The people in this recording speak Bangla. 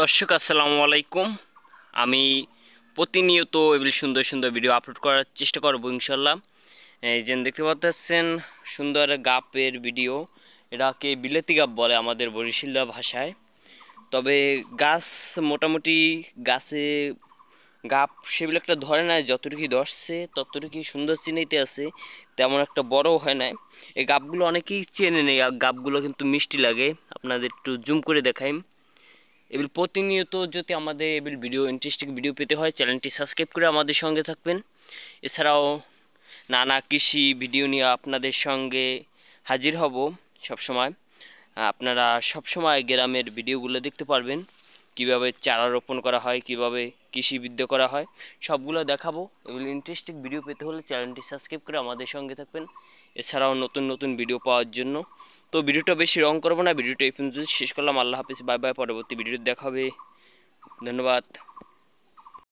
দর্শক আসসালামু আলাইকুম আমি প্রতিনিয়ত এগুলি সুন্দর সুন্দর ভিডিও আপলোড করার চেষ্টা করবো ইনশাল্লাহ এই যে দেখতে পাচ্ছেন সুন্দর গাপের ভিডিও এটাকে বিলেতি গাপ বলে আমাদের বরিশিল্লা ভাষায় তবে গাছ মোটামুটি গাছে গাপ সেগুলো একটা ধরে না যতটুকু ধরছে ততটুকু সুন্দর চিনিতে আছে তেমন একটা বড় হয় না এই গাপগুলো অনেকেই চেনে নেই গাপগুলো কিন্তু মিষ্টি লাগে আপনাদের একটু জুম করে দেখাই এবিল প্রতিনিয়ত যদি আমাদের এবিল ভিডিও ইন্টারেস্টিং ভিডিও পেতে হয় চ্যানেলটি সাবস্ক্রাইব করে আমাদের সঙ্গে থাকবেন এছাড়াও নানা কৃষি ভিডিও নিয়ে আপনাদের সঙ্গে হাজির হব সব সময় আপনারা সব সময় গ্রামের ভিডিওগুলো দেখতে পারবেন কিভাবে চারা রোপণ করা হয় কিভাবে কৃষিবিদ্যা করা হয় সবগুলো দেখাবো এগুলো ইন্টারেস্টিং ভিডিও পেতে হলে চ্যানেলটি সাবস্ক্রাইব করে আমাদের সঙ্গে থাকবেন এছাড়াও নতুন নতুন ভিডিও পাওয়ার জন্য তো ভিডিওটা বেশি রং করবো না ভিডিওটা এই পর্যন্ত শেষ করলাম আল্লাহ হাফিজ বাই বাই পরবর্তী ভিডিওটি দেখাবে ধন্যবাদ